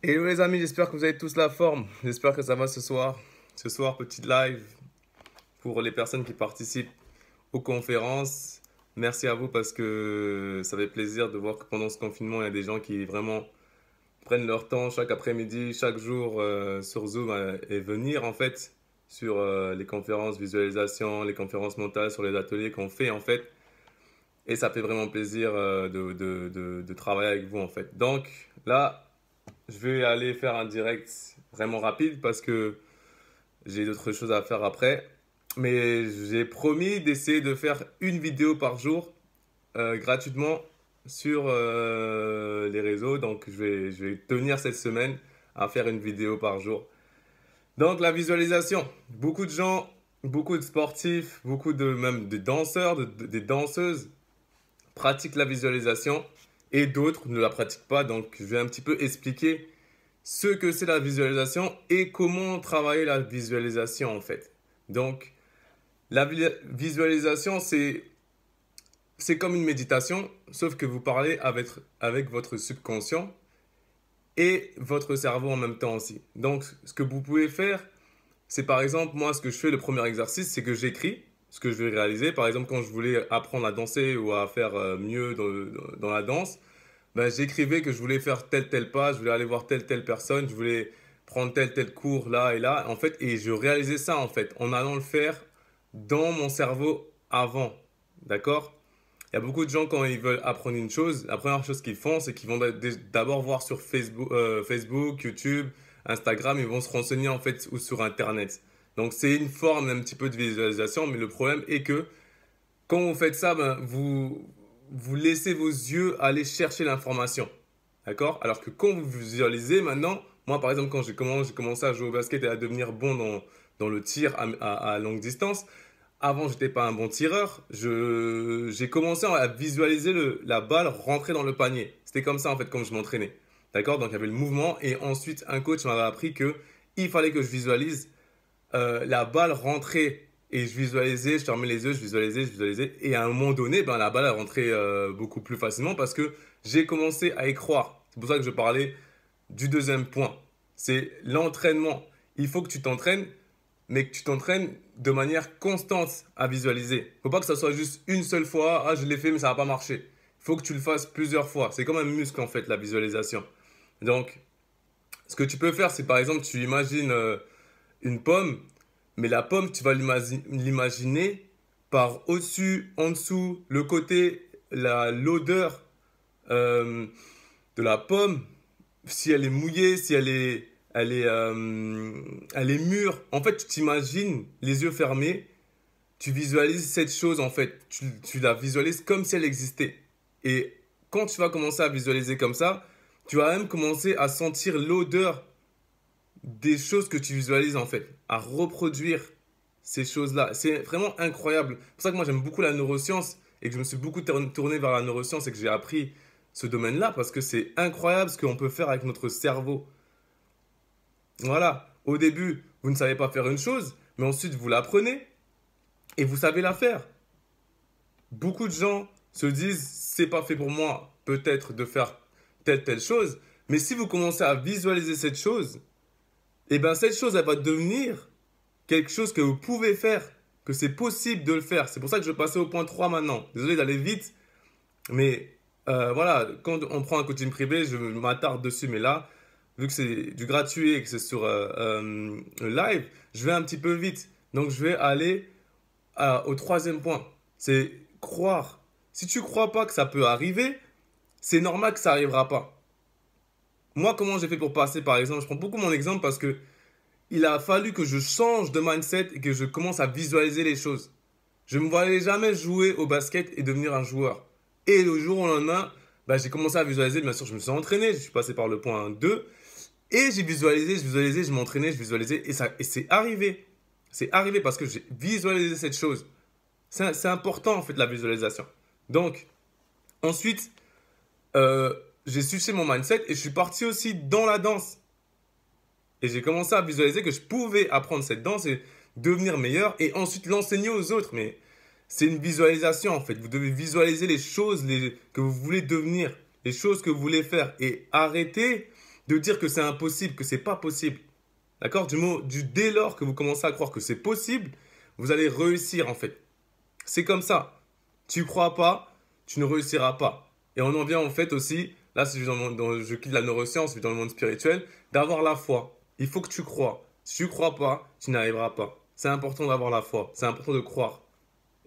Hello les amis, j'espère que vous avez tous la forme. J'espère que ça va ce soir. Ce soir, petite live pour les personnes qui participent aux conférences. Merci à vous parce que ça fait plaisir de voir que pendant ce confinement, il y a des gens qui vraiment prennent leur temps chaque après-midi, chaque jour euh, sur Zoom euh, et venir en fait sur euh, les conférences visualisation, les conférences mentales, sur les ateliers qu'on fait en fait. Et ça fait vraiment plaisir de, de travailler avec vous en fait. Donc là, je vais aller faire un direct vraiment rapide parce que j'ai d'autres choses à faire après. Mais j'ai promis d'essayer de faire une vidéo par jour euh, gratuitement sur euh, les réseaux. Donc je vais, tenir cette semaine à faire une vidéo par jour. Donc la visualisation. Beaucoup de gens, beaucoup de sportifs, beaucoup de même de danseurs, des danseuses pratiquent la visualisation et d'autres ne la pratiquent pas. Donc, je vais un petit peu expliquer ce que c'est la visualisation et comment travailler la visualisation en fait. Donc, la visualisation, c'est c'est comme une méditation, sauf que vous parlez avec, avec votre subconscient et votre cerveau en même temps aussi. Donc, ce que vous pouvez faire, c'est par exemple, moi, ce que je fais, le premier exercice, c'est que j'écris ce que je vais réaliser. Par exemple, quand je voulais apprendre à danser ou à faire euh, mieux dans, dans la danse, ben, j'écrivais que je voulais faire tel tel pas, je voulais aller voir telle telle personne, je voulais prendre tel tel cours là et là. En fait, et je réalisais ça en fait en allant le faire dans mon cerveau avant. D'accord Il y a beaucoup de gens quand ils veulent apprendre une chose, la première chose qu'ils font, c'est qu'ils vont d'abord voir sur Facebook, euh, Facebook, YouTube, Instagram, ils vont se renseigner en fait ou sur Internet. Donc c'est une forme un petit peu de visualisation, mais le problème est que quand vous faites ça, ben, vous, vous laissez vos yeux aller chercher l'information. D'accord Alors que quand vous visualisez maintenant, moi par exemple quand j'ai commencé, à jouer au basket et à devenir bon dans, dans le tir à, longue distance, avant j'étais pas un bon tireur, j'ai commencé à visualiser la balle rentrer dans le panier. C'était comme ça en fait quand je m'entraînais. D'accord Donc il y avait le mouvement et ensuite un coach m'avait appris que il fallait que je visualise euh, la balle rentrait et je visualisais, je fermais les yeux, je visualisais, je visualisais. Et à un moment donné, ben, la balle a rentré euh, beaucoup plus facilement parce que j'ai commencé à y croire. C'est pour ça que je parlais du deuxième point. C'est l'entraînement. Il faut que tu t'entraînes, mais que tu t'entraînes de manière constante à visualiser. Il ne faut pas que ça soit juste une seule fois, ah je l'ai fait mais ça n'a pas marché. Il faut que tu le fasses plusieurs fois. C'est comme un muscle en fait, la visualisation. Donc, ce que tu peux faire, c'est par exemple, tu imagines... Euh, une pomme, mais la pomme, tu vas l'imaginer par au-dessus, en dessous, le côté, l'odeur euh, de la pomme, si elle est mouillée, si elle est, elle est, euh, elle est mûre. En fait, tu t'imagines les yeux fermés, tu visualises cette chose en fait, tu, tu la visualises comme si elle existait. Et quand tu vas commencer à visualiser comme ça, tu vas même commencer à sentir l'odeur des choses que tu visualises en fait, à reproduire ces choses-là. C'est vraiment incroyable. C'est pour ça que moi j'aime beaucoup la neuroscience et que je me suis beaucoup tourné vers la neuroscience et que j'ai appris ce domaine-là parce que c'est incroyable ce qu'on peut faire avec notre cerveau. Voilà, au début, vous ne savez pas faire une chose, mais ensuite vous l'apprenez et vous savez la faire. Beaucoup de gens se disent c'est pas fait pour moi peut-être de faire telle telle chose, mais si vous commencez à visualiser cette chose, et eh bien cette chose, elle va devenir quelque chose que vous pouvez faire, que c'est possible de le faire. C'est pour ça que je vais passer au point 3 maintenant. Désolé d'aller vite, mais euh, voilà, quand on prend un coaching privé, je m'attarde dessus, mais là, vu que c'est du gratuit et que c'est sur euh, euh, live, je vais un petit peu vite. Donc je vais aller au troisième point, c'est croire. Si tu crois pas que ça peut arriver, c'est normal que ça arrivera pas. Moi, comment j'ai fait pour passer, par exemple, je prends beaucoup mon exemple parce que il a fallu que je change de mindset et que je commence à visualiser les choses. Je ne me voyais jamais jouer au basket et devenir un joueur. Et le jour au lendemain, bah, j'ai commencé à visualiser. Bien sûr, je me suis entraîné. Je suis passé par le point 2. Et j'ai visualisé, je visualisais, je m'entraînais, je visualisais. Et, ça, et c'est arrivé. C'est arrivé parce que j'ai visualisé cette chose. C'est important, en fait, la visualisation. Donc, ensuite, euh, j'ai sucé mon mindset et je suis parti aussi dans la danse. Et j'ai commencé à visualiser que je pouvais apprendre cette danse et devenir meilleur et ensuite l'enseigner aux autres. Mais c'est une visualisation en fait. Vous devez visualiser les choses les, que vous voulez devenir, les choses que vous voulez faire et arrêter de dire que c'est impossible, que c'est pas possible. D'accord du, mot, du dès lors que vous commencez à croire que c'est possible, vous allez réussir en fait. C'est comme ça. Tu crois pas, tu ne réussiras pas. Et on en vient en fait aussi là c'est je, dans monde, dans, je quitte la neuroscience, je dans le monde spirituel, d'avoir la foi. Il faut que tu crois. Si tu crois pas, tu n'arriveras pas. C'est important d'avoir la foi, c'est important de croire.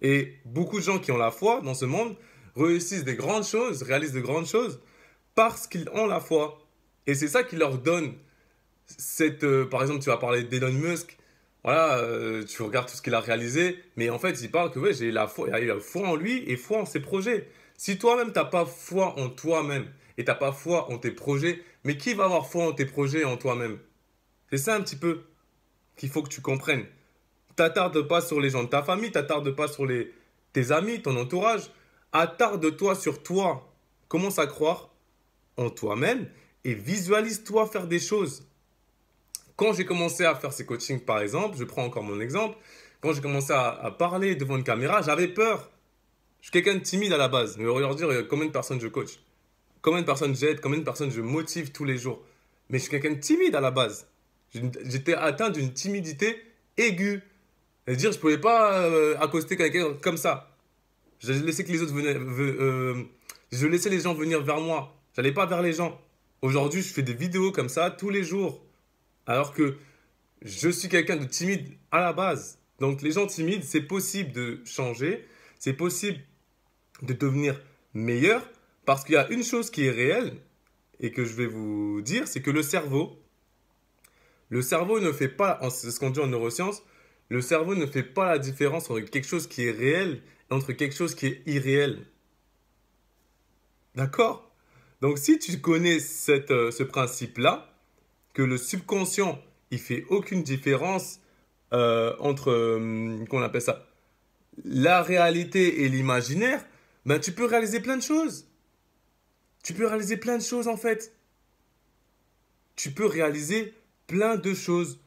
Et beaucoup de gens qui ont la foi dans ce monde réussissent des grandes choses, réalisent de grandes choses, parce qu'ils ont la foi. Et c'est ça qui leur donne cette... Euh, par exemple, tu vas parler d'Elon Musk, voilà, euh, tu regardes tout ce qu'il a réalisé, mais en fait, il parle que ouais, j'ai la il a eu la foi en lui et foi en ses projets. Si toi-même, tu t'as pas foi en toi-même et tu n'as pas foi en tes projets, mais qui va avoir foi en tes projets et en toi-même C'est ça un petit peu qu'il faut que tu comprennes. T'attarde pas sur les gens de ta famille, t'attarde pas sur les, tes amis, ton entourage. Attarde-toi sur toi. Commence à croire en toi-même et visualise-toi faire des choses. Quand j'ai commencé à faire ces coachings, par exemple, je prends encore mon exemple, quand j'ai commencé à parler devant une caméra, j'avais peur. Je suis quelqu'un de timide à la base, mais aujourd'hui, euh, combien de personnes je coach Combien de personnes j'aide Combien de personnes je motive tous les jours Mais je suis quelqu'un de timide à la base. J'étais atteint d'une timidité aiguë. C'est-à-dire, je ne pouvais pas euh, accoster quelqu'un comme ça. Je laissais que les autres venaient, euh, je laissais les gens venir vers moi. J'allais pas vers les gens. Aujourd'hui, je fais des vidéos comme ça tous les jours. Alors que je suis quelqu'un de timide à la base. Donc les gens timides, c'est possible de changer. C'est possible de devenir meilleur parce qu'il y a une chose qui est réelle et que je vais vous dire, c'est que le cerveau, le cerveau ne fait pas, c'est ce qu'on dit en neurosciences, le cerveau ne fait pas la différence entre quelque chose qui est réel et entre quelque chose qui est irréel. D'accord Donc si tu connais euh, ce principe-là, que le subconscient, il fait aucune différence euh, entre, qu'on euh, appelle ça, la réalité et l'imaginaire, ben, tu peux réaliser plein de choses. Tu peux réaliser plein de choses en fait. Tu peux réaliser plein de choses.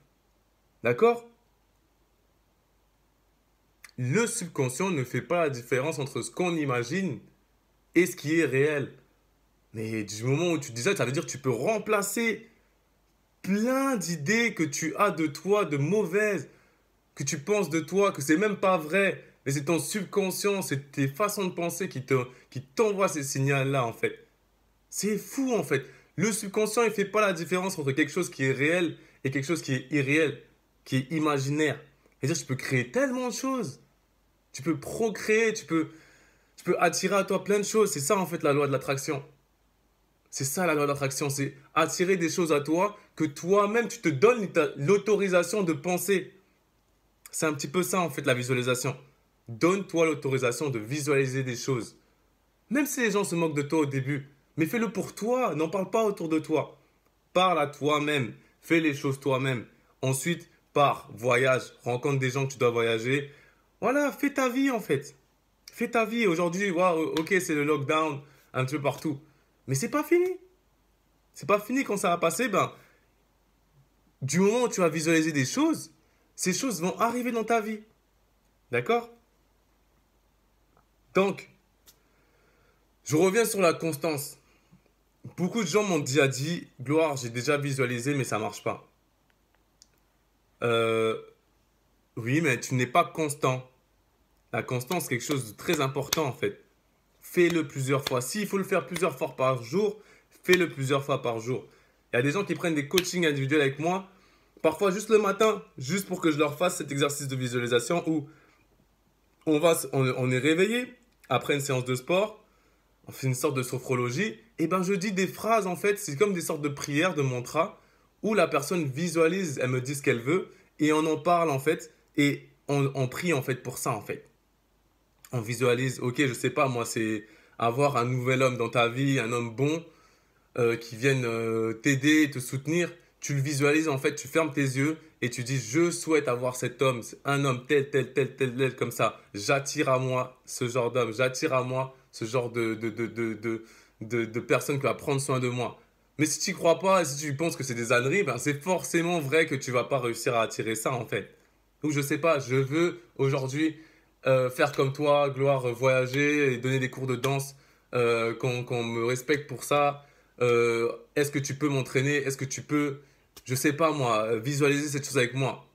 D'accord Le subconscient ne fait pas la différence entre ce qu'on imagine et ce qui est réel. Mais du moment où tu dis ça, ça veut dire que tu peux remplacer plein d'idées que tu as de toi, de mauvaises, que tu penses de toi, que c'est même pas vrai, mais c'est ton subconscient, c'est tes façons de penser qui t'envoient te, qui ces signaux-là, en fait. C'est fou, en fait. Le subconscient, il ne fait pas la différence entre quelque chose qui est réel et quelque chose qui est irréel, qui est imaginaire. C'est-à-dire, tu peux créer tellement de choses. Tu peux procréer, tu peux, tu peux attirer à toi plein de choses. C'est ça, en fait, la loi de l'attraction. C'est ça la loi de l'attraction, c'est attirer des choses à toi que toi-même tu te donnes l'autorisation de penser. C'est un petit peu ça en fait la visualisation. Donne-toi l'autorisation de visualiser des choses. Même si les gens se moquent de toi au début, mais fais-le pour toi, n'en parle pas autour de toi. Parle à toi-même, fais les choses toi-même. Ensuite, pars, voyage, rencontre des gens que tu dois voyager. Voilà, fais ta vie en fait. Fais ta vie. Aujourd'hui, wow, ok, c'est le lockdown un petit peu partout. Mais c'est pas fini. C'est pas fini quand ça va passer. Ben, du moment où tu vas visualiser des choses, ces choses vont arriver dans ta vie. D'accord donc, je reviens sur la constance. Beaucoup de gens m'ont déjà dit, Gloire, j'ai déjà visualisé, mais ça marche pas. Euh, oui, mais tu n'es pas constant. La constance, c'est quelque chose de très important en fait. Fais-le plusieurs fois. S'il faut le faire plusieurs fois par jour, fais-le plusieurs fois par jour. Il y a des gens qui prennent des coachings individuels avec moi, parfois juste le matin, juste pour que je leur fasse cet exercice de visualisation où on, va, on est réveillé, après une séance de sport, on fait une sorte de sophrologie, et ben je dis des phrases en fait, c'est comme des sortes de prières, de mantras, où la personne visualise, elle me dit ce qu'elle veut, et on en parle en fait, et on, prie en fait pour ça en fait. On visualise, ok, je sais pas, moi c'est avoir un nouvel homme dans ta vie, un homme bon, euh, qui vienne euh, t'aider, te soutenir tu le visualises en fait, tu fermes tes yeux et tu dis je souhaite avoir cet homme, un homme tel, tel, tel, tel, tel, comme ça. J'attire à moi ce genre d'homme, j'attire à moi ce genre de, de, de, de, de, de, personne qui va prendre soin de moi. Mais si tu n'y crois pas, si tu penses que c'est des âneries, ben c'est forcément vrai que tu vas pas réussir à attirer ça en fait. Ou je sais pas, je veux aujourd'hui euh, faire comme toi, gloire, euh, voyager et donner des cours de danse, euh, qu'on me respecte pour ça. Est-ce que tu peux m'entraîner Est-ce que tu peux je sais pas moi, euh, visualiser cette chose avec moi.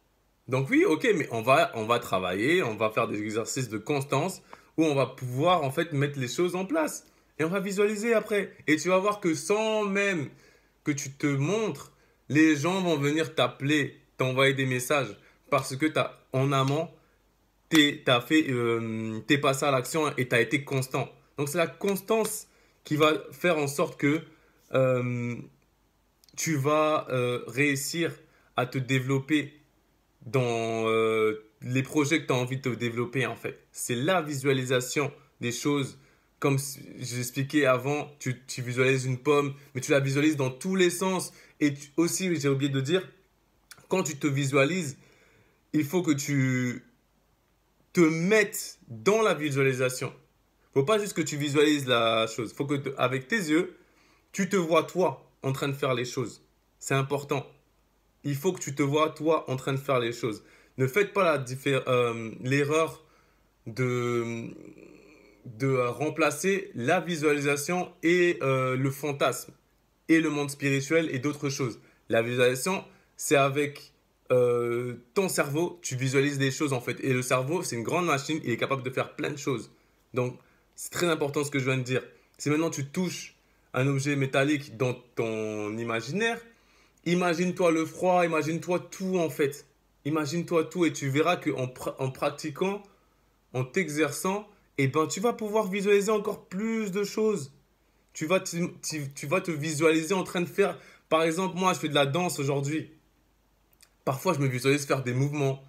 Donc oui, ok, mais on va, on va travailler, on va faire des exercices de constance où on va pouvoir en fait mettre les choses en place. Et on va visualiser après. Et tu vas voir que sans même que tu te montres, les gens vont venir t'appeler, t'envoyer des messages. Parce que as, en amont, tu es euh, passé à l'action et tu as été constant. Donc c'est la constance qui va faire en sorte que... Euh, tu vas euh, réussir à te développer dans euh, les projets que tu as envie de te développer en fait. C'est la visualisation des choses. Comme j'expliquais avant, tu, visualises une pomme, mais tu la visualises dans tous les sens. Et aussi, j'ai oublié de dire, quand tu te visualises, il faut que tu te mettes dans la visualisation. Il ne Faut pas juste que tu visualises la chose. Il Faut que avec tes yeux, tu te vois toi en train de faire les choses. C'est important. Il faut que tu te vois, toi, en train de faire les choses. Ne faites pas euh, l'erreur de, de euh, remplacer la visualisation et euh, le fantasme et le monde spirituel et d'autres choses. La visualisation, c'est avec ton cerveau, tu visualises des choses en fait. Et le cerveau, c'est une grande machine, il est capable de faire plein de choses. Donc, c'est très important ce que je viens de dire. Si maintenant tu touches un objet métallique dans ton imaginaire, imagine-toi le froid, imagine-toi tout en fait. Imagine-toi tout et tu verras qu'en en pratiquant, en t'exerçant, et eh ben, tu vas pouvoir visualiser encore plus de choses. Tu vas, tu, tu vas te visualiser en train de faire, par exemple, moi, je fais de la danse aujourd'hui. Parfois, je me visualise faire des mouvements.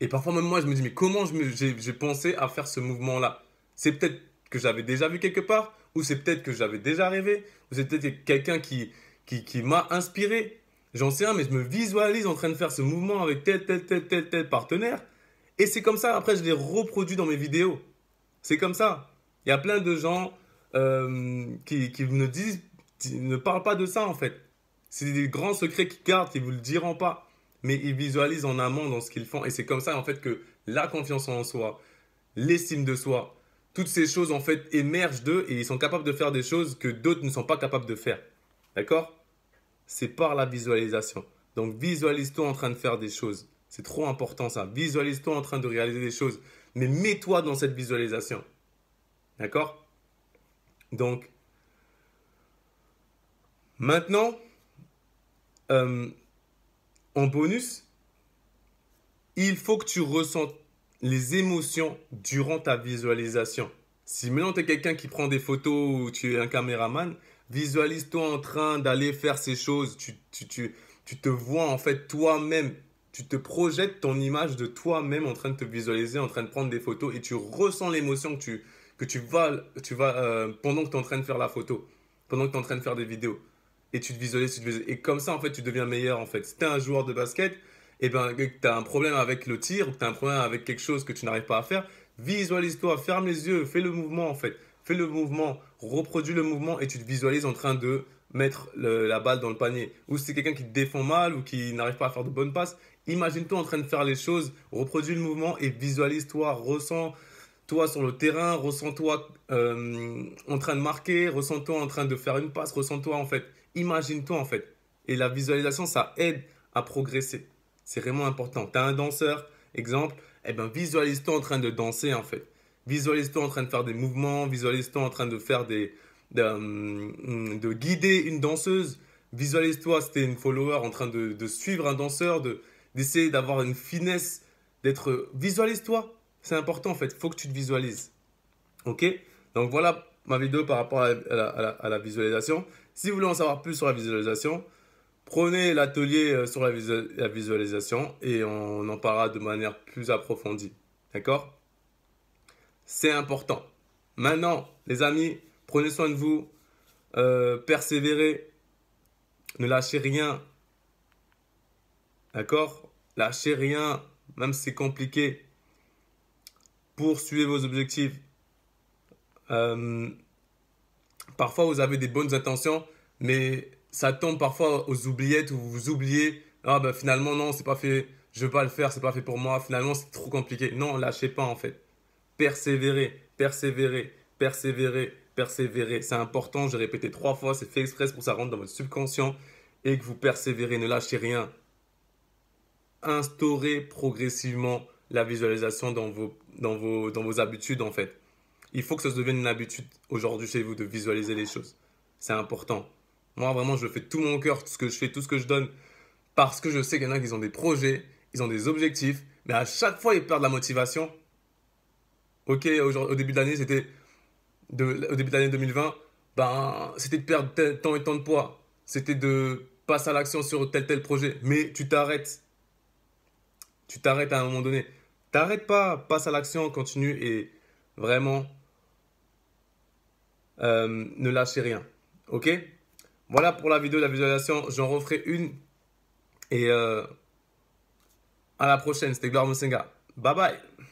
Et parfois, même moi, je me dis, mais comment j'ai pensé à faire ce mouvement-là C'est peut-être que j'avais déjà vu quelque part, ou c'est peut-être que j'avais déjà rêvé, ou c'est peut-être quelqu'un qui, qui, qui m'a inspiré. J'en sais un, mais je me visualise en train de faire ce mouvement avec tel, tel, tel, tel, tel partenaire. Et c'est comme ça, après, je l'ai reproduit dans mes vidéos. C'est comme ça. Il y a plein de gens euh, qui, qui ne disent, ne parlent pas de ça, en fait. C'est des grands secrets qu'ils gardent, ils ne vous le diront pas. Mais ils visualisent en amont dans ce qu'ils font. Et c'est comme ça, en fait, que la confiance en soi, l'estime de soi, toutes ces choses en fait émergent d'eux et ils sont capables de faire des choses que d'autres ne sont pas capables de faire. D'accord C'est par la visualisation. Donc visualise-toi en train de faire des choses. C'est trop important ça. Visualise-toi en train de réaliser des choses. Mais mets-toi dans cette visualisation. D'accord Donc, maintenant, euh, en bonus, il faut que tu ressentes les émotions durant ta visualisation. Si maintenant tu es quelqu'un qui prend des photos ou tu es un caméraman, visualise-toi en train d'aller faire ces choses. Tu, tu, tu, tu te vois en fait toi-même. Tu te projettes ton image de toi-même en train de te visualiser, en train de prendre des photos et tu ressens l'émotion que tu, que tu vas, tu vas euh, pendant que tu es en train de faire la photo, pendant que tu es en train de faire des vidéos. Et tu te visualises, Et comme ça, en fait, tu deviens meilleur, en fait. Si tu es un joueur de basket, et eh ben, que tu as un problème avec le tir ou que tu as un problème avec quelque chose que tu n'arrives pas à faire, visualise-toi, ferme les yeux, fais le mouvement en fait. Fais le mouvement, reproduis le mouvement et tu te visualises en train de mettre la balle dans le panier. Ou si c'est quelqu'un qui te défend mal ou qui n'arrive pas à faire de bonnes passes, imagine-toi en train de faire les choses, reproduis le mouvement et visualise-toi, ressens toi sur le terrain, ressens-toi euh, en train de marquer, ressens-toi en train de faire une passe, ressens-toi en fait, imagine-toi en fait. Et la visualisation, ça aide à progresser. C'est vraiment important. Tu as un danseur, exemple, eh ben, visualise-toi en train de danser en fait. Visualise-toi en train de faire des mouvements, visualise-toi en train de faire des. de, hum, guider une danseuse. Visualise-toi si tu une follower en train de, suivre un danseur, d'essayer d'avoir une finesse, d'être. Visualise-toi. C'est important en fait. faut que tu te visualises. Ok Donc voilà ma vidéo par rapport à la visualisation. Si vous voulez en savoir plus sur la visualisation, Prenez l'atelier euh, sur la, visualisation et on en parlera de manière plus approfondie. D'accord C'est important. Maintenant, les amis, prenez soin de vous. Euh, persévérez. Ne lâchez rien. D'accord Lâchez rien, même si c'est compliqué. Poursuivez vos objectifs. Euh, parfois, vous avez des bonnes intentions, mais ça tombe parfois aux oubliettes où vous, oubliez ah ben finalement non c'est pas fait je veux pas le faire c'est pas fait pour moi finalement c'est trop compliqué non lâchez pas en fait persévérez persévérez persévérez persévérez c'est important j'ai répété trois fois c'est fait express pour ça rentre dans votre subconscient et que vous persévérez ne lâchez rien instaurez progressivement la visualisation dans vos dans vos habitudes en fait il faut que ça se devienne une habitude aujourd'hui chez vous de visualiser les choses c'est important moi, vraiment, je fais tout mon cœur, tout ce que je fais, tout ce que je donne, parce que je sais qu'il y en a qui ont des projets, ils ont des objectifs, mais à chaque fois, ils perdent la motivation. Ok, au, début de l'année, c'était. au début de l'année 2020, ben, c'était de perdre tant et tant de poids. C'était de passer à l'action sur tel tel projet. Mais tu t'arrêtes. Tu t'arrêtes à un moment donné. T'arrêtes pas, passe à l'action, continue et vraiment euh, ne lâchez rien. Ok voilà pour la vidéo de la visualisation. J'en referai une. Et euh, à la prochaine. C'était Gloire Mosenga. Bye bye.